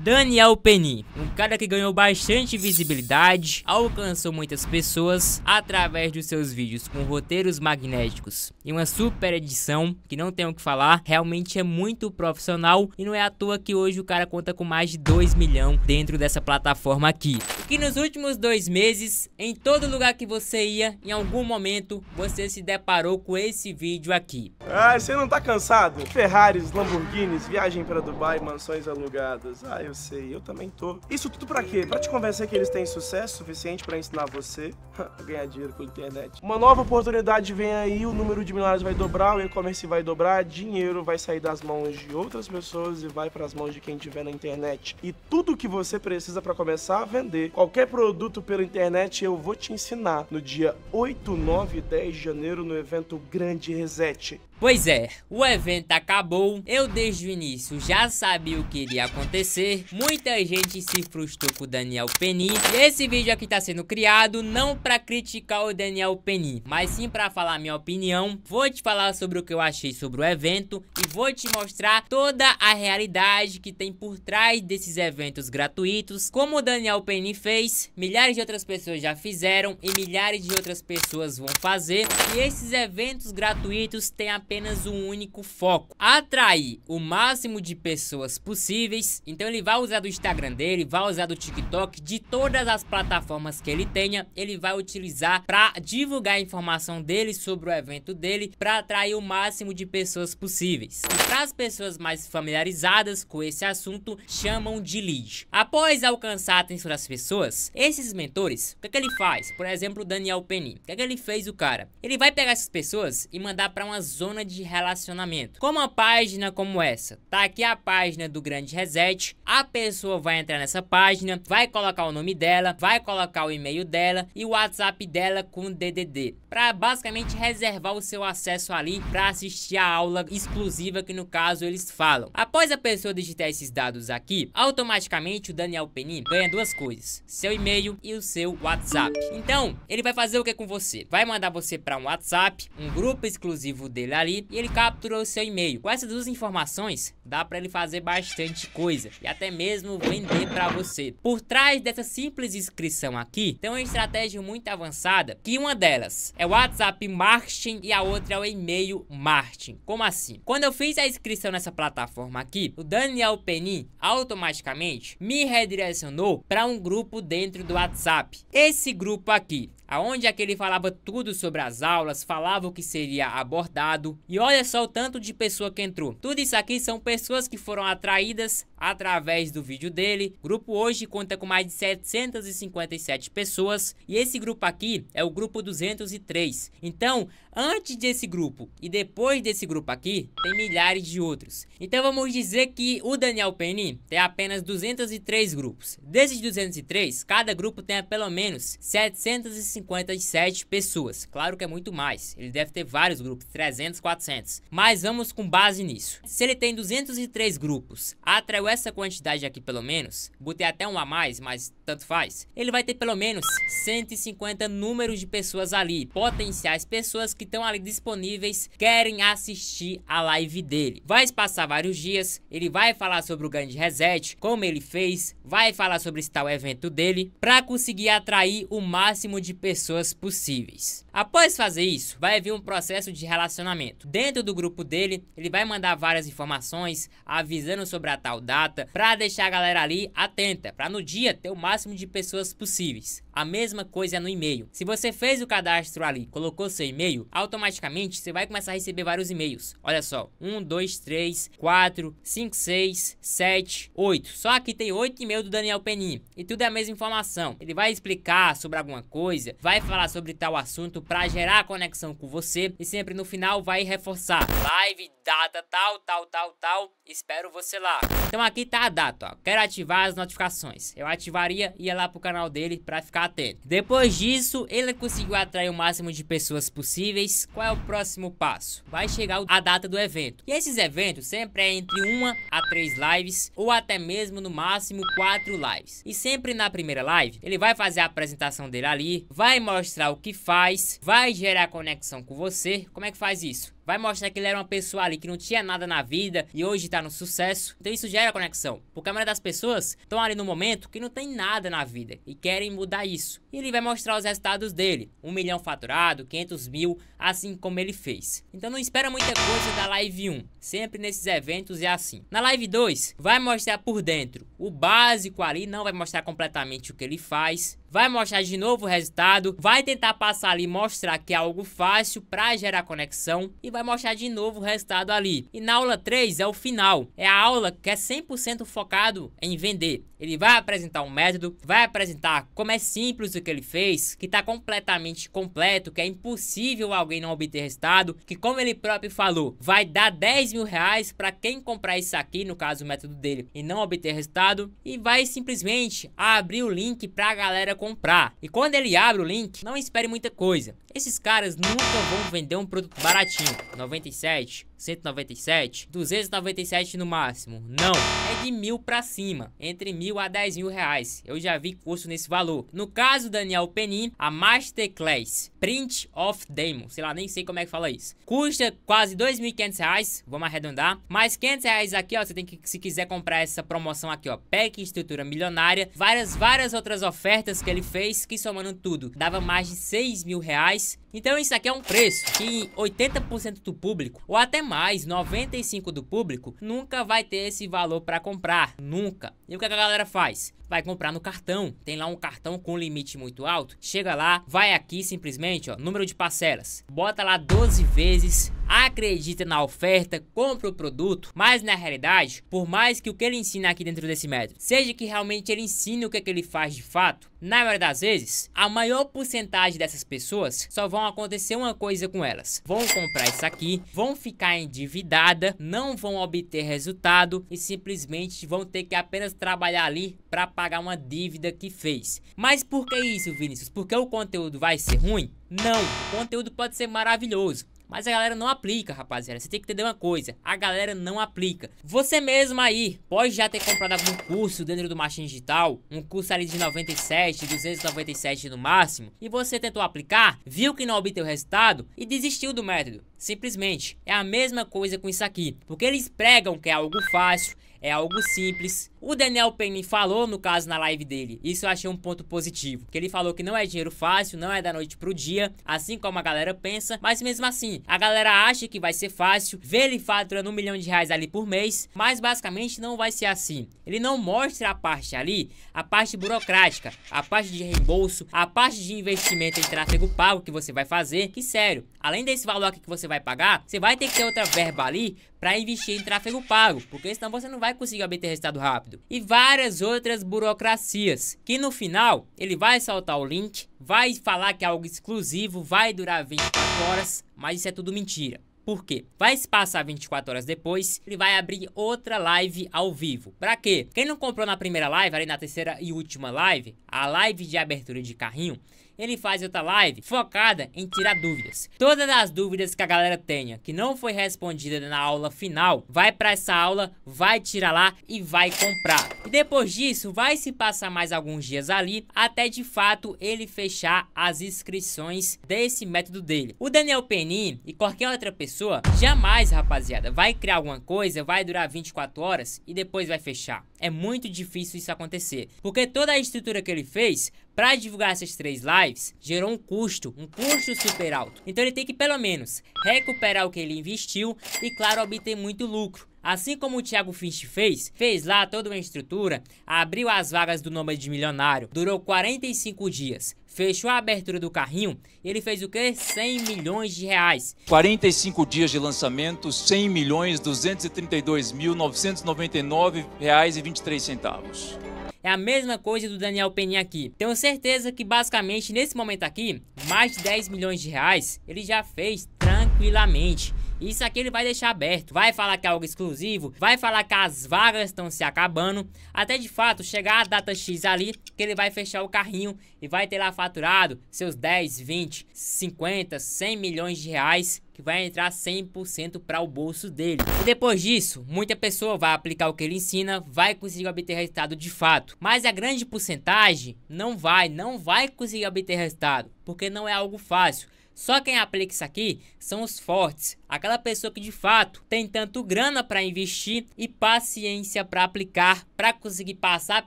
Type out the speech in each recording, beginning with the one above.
Daniel Penny, um cara que ganhou bastante visibilidade, alcançou muitas pessoas através dos seus vídeos com roteiros magnéticos e uma super edição, que não tenho o que falar, realmente é muito profissional e não é à toa que hoje o cara conta com mais de 2 milhões dentro dessa plataforma aqui que nos últimos dois meses, em todo lugar que você ia, em algum momento, você se deparou com esse vídeo aqui. Ah, você não tá cansado? Ferraris, Lamborghinis, viagem para Dubai, mansões alugadas. Ah, eu sei, eu também tô. Isso tudo pra quê? Pra te convencer que eles têm sucesso suficiente pra ensinar você a ganhar dinheiro com a internet. Uma nova oportunidade vem aí, o número de milhares vai dobrar, o e-commerce vai dobrar, dinheiro vai sair das mãos de outras pessoas e vai para as mãos de quem tiver na internet. E tudo que você precisa para começar a vender qualquer produto pela internet, eu vou te ensinar no dia 8, 9 e 10 de janeiro no evento Grande Reset. Pois é, o evento acabou, eu desde o início já sabia o que iria acontecer, muita gente se frustrou com o Daniel Penny, e esse vídeo aqui tá sendo criado não pra criticar o Daniel Penny, mas sim pra falar minha opinião, vou te falar sobre o que eu achei sobre o evento, e vou te mostrar toda a realidade que tem por trás desses eventos gratuitos, como o Daniel Penny fez, milhares de outras pessoas já fizeram, e milhares de outras pessoas vão fazer, e esses eventos gratuitos têm a apenas um único foco, atrair o máximo de pessoas possíveis. Então ele vai usar do Instagram dele, vai usar do TikTok, de todas as plataformas que ele tenha, ele vai utilizar para divulgar a informação dele sobre o evento dele, para atrair o máximo de pessoas possíveis. para as pessoas mais familiarizadas com esse assunto, chamam de lead. Após alcançar a atenção das pessoas, esses mentores, o que, é que ele faz? Por exemplo, Daniel Penny. O que, é que ele fez o cara? Ele vai pegar essas pessoas e mandar para uma zona zona de relacionamento. Como uma página como essa, tá aqui a página do Grande Reset, a pessoa vai entrar nessa página, vai colocar o nome dela, vai colocar o e-mail dela e o WhatsApp dela com DDD para basicamente reservar o seu acesso ali para assistir a aula exclusiva que no caso eles falam. Após a pessoa digitar esses dados aqui, automaticamente o Daniel Penin ganha duas coisas, seu e-mail e o seu WhatsApp. Então, ele vai fazer o que com você? Vai mandar você para um WhatsApp, um grupo exclusivo dele ali e ele capturou o seu e-mail. Com essas duas informações, dá para ele fazer bastante coisa e até mesmo vender para você. Por trás dessa simples inscrição aqui, tem uma estratégia muito avançada que uma delas é o WhatsApp Marketing e a outra é o e-mail Marketing. Como assim? Quando eu fiz a inscrição nessa plataforma aqui, o Daniel Penin automaticamente me redirecionou para um grupo dentro do WhatsApp. Esse grupo aqui aonde aquele é falava tudo sobre as aulas, falava o que seria abordado. E olha só o tanto de pessoa que entrou. Tudo isso aqui são pessoas que foram atraídas através do vídeo dele. O grupo hoje conta com mais de 757 pessoas e esse grupo aqui é o grupo 203. Então, antes desse grupo e depois desse grupo aqui, tem milhares de outros. Então vamos dizer que o Daniel Penny tem apenas 203 grupos. Desses 203, cada grupo tem pelo menos 750 157 pessoas. Claro que é muito mais, ele deve ter vários grupos, 300, 400. Mas vamos com base nisso. Se ele tem 203 grupos, atraiu essa quantidade aqui pelo menos, botei até um a mais, mas tanto faz. Ele vai ter pelo menos 150 números de pessoas ali, potenciais pessoas que estão ali disponíveis, querem assistir a live dele. Vai passar vários dias, ele vai falar sobre o grande reset, como ele fez, vai falar sobre esse tal evento dele, para conseguir atrair o máximo de pessoas pessoas possíveis. Após fazer isso, vai vir um processo de relacionamento. Dentro do grupo dele, ele vai mandar várias informações avisando sobre a tal data para deixar a galera ali atenta, para no dia ter o máximo de pessoas possíveis. A mesma coisa no e-mail. Se você fez o cadastro ali, colocou seu e-mail, automaticamente você vai começar a receber vários e-mails. Olha só, 1, 2, 3, 4, 5, 6, 7, 8. Só que tem 8 e-mails do Daniel Penin e tudo é a mesma informação. Ele vai explicar sobre alguma coisa, vai falar sobre tal assunto para gerar conexão com você e sempre no final vai reforçar live, data, tal, tal, tal, tal. Espero você lá. Então aqui tá a data, ó. Quero ativar as notificações. Eu ativaria e ia lá pro canal dele para ficar atento. Depois disso, ele conseguiu atrair o máximo de pessoas possíveis. Qual é o próximo passo? Vai chegar a data do evento. E esses eventos sempre é entre uma a três lives ou até mesmo no máximo quatro lives. E sempre na primeira live, ele vai fazer a apresentação dele ali, vai vai mostrar o que faz, vai gerar conexão com você. Como é que faz isso? vai mostrar que ele era uma pessoa ali que não tinha nada na vida e hoje tá no sucesso. Então isso gera conexão, porque a maioria das pessoas estão ali no momento que não tem nada na vida e querem mudar isso. E ele vai mostrar os resultados dele, um milhão faturado, 500 mil, assim como ele fez. Então não espera muita coisa da Live 1, sempre nesses eventos é assim. Na Live 2, vai mostrar por dentro o básico ali, não vai mostrar completamente o que ele faz, vai mostrar de novo o resultado, vai tentar passar ali mostrar que é algo fácil para gerar conexão e vai vai mostrar de novo o resultado ali. E na aula 3 é o final. É a aula que é 100% focado em vender. Ele vai apresentar um método, vai apresentar como é simples o que ele fez, que está completamente completo, que é impossível alguém não obter resultado, que como ele próprio falou, vai dar 10 mil reais para quem comprar isso aqui, no caso o método dele, e não obter resultado, e vai simplesmente abrir o link para a galera comprar. E quando ele abre o link, não espere muita coisa. Esses caras nunca vão vender um produto baratinho. 97 197? 297 no máximo. Não, é de mil para cima, entre mil a dez mil reais. Eu já vi curso nesse valor. No caso Daniel Penin, a Masterclass Print of Demon, sei lá, nem sei como é que fala isso. Custa quase 2.500 reais, vamos arredondar. Mais 500 reais aqui, ó, você tem que, se quiser comprar essa promoção aqui, ó, pack estrutura milionária, várias, várias outras ofertas que ele fez, que somando tudo, dava mais de 6 mil reais. Então isso aqui é um preço que 80% do público, ou até mais, 95 do público nunca vai ter esse valor para comprar, nunca. E o que a galera faz? Vai comprar no cartão. Tem lá um cartão com limite muito alto. Chega lá, vai aqui simplesmente, ó, número de parcelas. Bota lá 12 vezes, acredita na oferta, compra o produto, mas na realidade, por mais que o que ele ensina aqui dentro desse método, seja que realmente ele ensine o que, é que ele faz de fato, na maioria das vezes, a maior porcentagem dessas pessoas só vão acontecer uma coisa com elas. Vão comprar isso aqui, vão ficar endividada, não vão obter resultado e simplesmente vão ter que apenas trabalhar ali para pagar uma dívida que fez. Mas por que isso, Vinícius? Porque o conteúdo vai ser ruim? Não, o conteúdo pode ser maravilhoso. Mas a galera não aplica, rapaziada. Você tem que entender uma coisa: a galera não aplica. Você mesmo aí pode já ter comprado algum curso dentro do marketing digital, um curso ali de 97, 297 no máximo, e você tentou aplicar, viu que não obteve o resultado e desistiu do método. Simplesmente é a mesma coisa com isso aqui, porque eles pregam que é algo fácil, é algo simples. O Daniel Penny falou, no caso, na live dele, isso eu achei um ponto positivo, que ele falou que não é dinheiro fácil, não é da noite pro dia, assim como a galera pensa, mas mesmo assim, a galera acha que vai ser fácil, vê ele faturando um milhão de reais ali por mês, mas basicamente não vai ser assim. Ele não mostra a parte ali, a parte burocrática, a parte de reembolso, a parte de investimento em tráfego pago que você vai fazer, que sério, além desse valor aqui que você vai pagar, você vai ter que ter outra verba ali para investir em tráfego pago, porque senão você não vai conseguir obter resultado rápido. E várias outras burocracias, que no final ele vai soltar o link, vai falar que é algo exclusivo, vai durar 24 horas, mas isso é tudo mentira. Por quê? Vai se passar 24 horas depois, ele vai abrir outra live ao vivo. Pra quê? Quem não comprou na primeira live, ali na terceira e última live, a live de abertura de carrinho, ele faz outra live focada em tirar dúvidas. Todas as dúvidas que a galera tenha que não foi respondida na aula final, vai para essa aula, vai tirar lá e vai comprar. E depois disso, vai se passar mais alguns dias ali até de fato ele fechar as inscrições desse método dele. O Daniel Penin e qualquer outra pessoa jamais, rapaziada, vai criar alguma coisa, vai durar 24 horas e depois vai fechar. É muito difícil isso acontecer, porque toda a estrutura que ele fez para divulgar essas três lives, gerou um custo, um custo super alto. Então ele tem que pelo menos recuperar o que ele investiu e claro, obter muito lucro. Assim como o Thiago Finch fez, fez lá toda uma estrutura, abriu as vagas do Nômade Milionário, durou 45 dias, fechou a abertura do carrinho, ele fez o quê? 100 milhões de reais. 45 dias de lançamento, 100 milhões 232 mil 999 reais e 23 centavos. É a mesma coisa do Daniel Penin aqui. Tenho certeza que basicamente nesse momento aqui, mais de 10 milhões de reais ele já fez tranquilamente. Isso aqui ele vai deixar aberto. Vai falar que é algo exclusivo, vai falar que as vagas estão se acabando, até de fato chegar a data X ali, que ele vai fechar o carrinho e vai ter lá faturado seus 10, 20, 50, 100 milhões de reais que vai entrar 100% para o bolso dele. E depois disso, muita pessoa vai aplicar o que ele ensina, vai conseguir obter resultado de fato. Mas a grande porcentagem não vai, não vai conseguir obter resultado, porque não é algo fácil só quem aplica isso aqui são os fortes, aquela pessoa que de fato tem tanto grana para investir e paciência para aplicar, para conseguir passar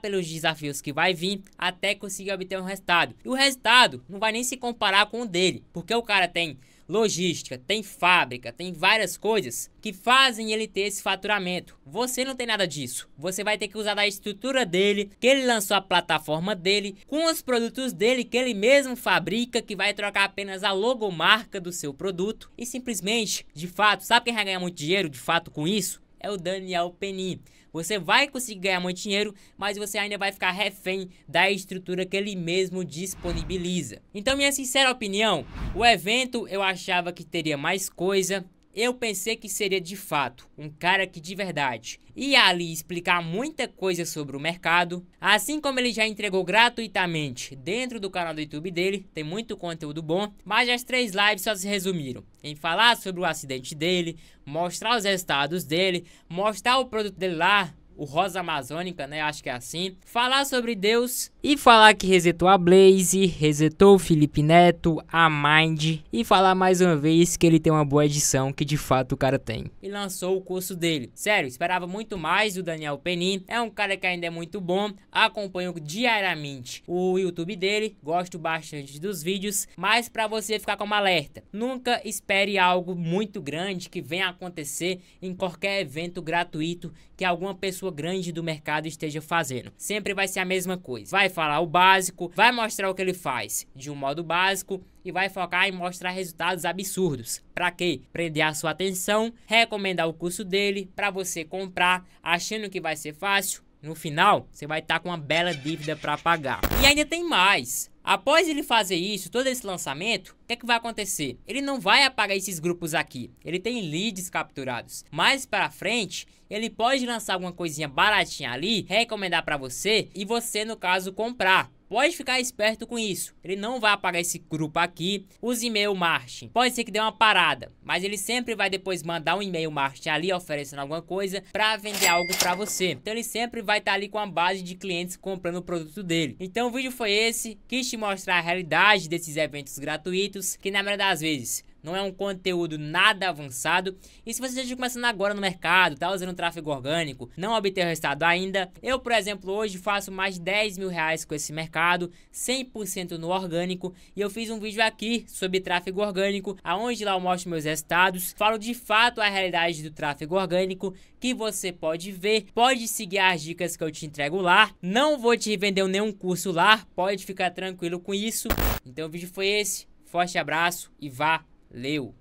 pelos desafios que vai vir até conseguir obter um resultado. E o resultado não vai nem se comparar com o dele, porque o cara tem logística, tem fábrica, tem várias coisas que fazem ele ter esse faturamento. Você não tem nada disso. Você vai ter que usar da estrutura dele, que ele lançou a plataforma dele, com os produtos dele que ele mesmo fabrica, que vai trocar apenas a logomarca do seu produto e simplesmente, de fato, sabe quem vai ganhar muito dinheiro de fato com isso? É o Daniel Penin. Você vai conseguir ganhar muito dinheiro, mas você ainda vai ficar refém da estrutura que ele mesmo disponibiliza. Então, minha sincera opinião, o evento eu achava que teria mais coisa, eu pensei que seria de fato um cara que de verdade ia ali explicar muita coisa sobre o mercado, assim como ele já entregou gratuitamente dentro do canal do YouTube dele, tem muito conteúdo bom, mas as três lives só se resumiram em falar sobre o acidente dele, mostrar os resultados dele, mostrar o produto dele lá, o Rosa Amazônica, né? Acho que é assim. Falar sobre Deus e falar que resetou a Blaze, resetou o Felipe Neto, a Mind. E falar mais uma vez que ele tem uma boa edição, que de fato o cara tem. E lançou o curso dele. Sério, esperava muito mais do Daniel Penin. É um cara que ainda é muito bom. Acompanho diariamente o YouTube dele. Gosto bastante dos vídeos. Mas para você ficar como alerta, nunca espere algo muito grande que venha acontecer em qualquer evento gratuito que alguma pessoa grande do mercado esteja fazendo. Sempre vai ser a mesma coisa. Vai falar o básico, vai mostrar o que ele faz de um modo básico e vai focar em mostrar resultados absurdos. Para quê? Prender a sua atenção, recomendar o curso dele para você comprar, achando que vai ser fácil. No final, você vai estar tá com uma bela dívida para pagar. E ainda tem mais. Após ele fazer isso, todo esse lançamento, o que, é que vai acontecer? Ele não vai apagar esses grupos aqui. Ele tem leads capturados. Mais para frente, ele pode lançar alguma coisinha baratinha ali, recomendar para você e você, no caso, comprar. Pode ficar esperto com isso. Ele não vai apagar esse grupo aqui. os e-mail marketing. Pode ser que dê uma parada, mas ele sempre vai depois mandar um e-mail marketing ali oferecendo alguma coisa para vender algo para você. Então ele sempre vai estar tá ali com a base de clientes comprando o produto dele. Então o vídeo foi esse, quis te mostrar a realidade desses eventos gratuitos que na maioria das vezes não é um conteúdo nada avançado. E se você esteja começando agora no mercado, tá usando tráfego orgânico, não obteve resultado ainda, eu, por exemplo, hoje faço mais de 10 mil reais com esse mercado, 100% no orgânico, e eu fiz um vídeo aqui sobre tráfego orgânico, aonde lá eu mostro meus resultados, falo de fato a realidade do tráfego orgânico, que você pode ver, pode seguir as dicas que eu te entrego lá, não vou te vender nenhum curso lá, pode ficar tranquilo com isso. Então o vídeo foi esse, forte abraço e vá leu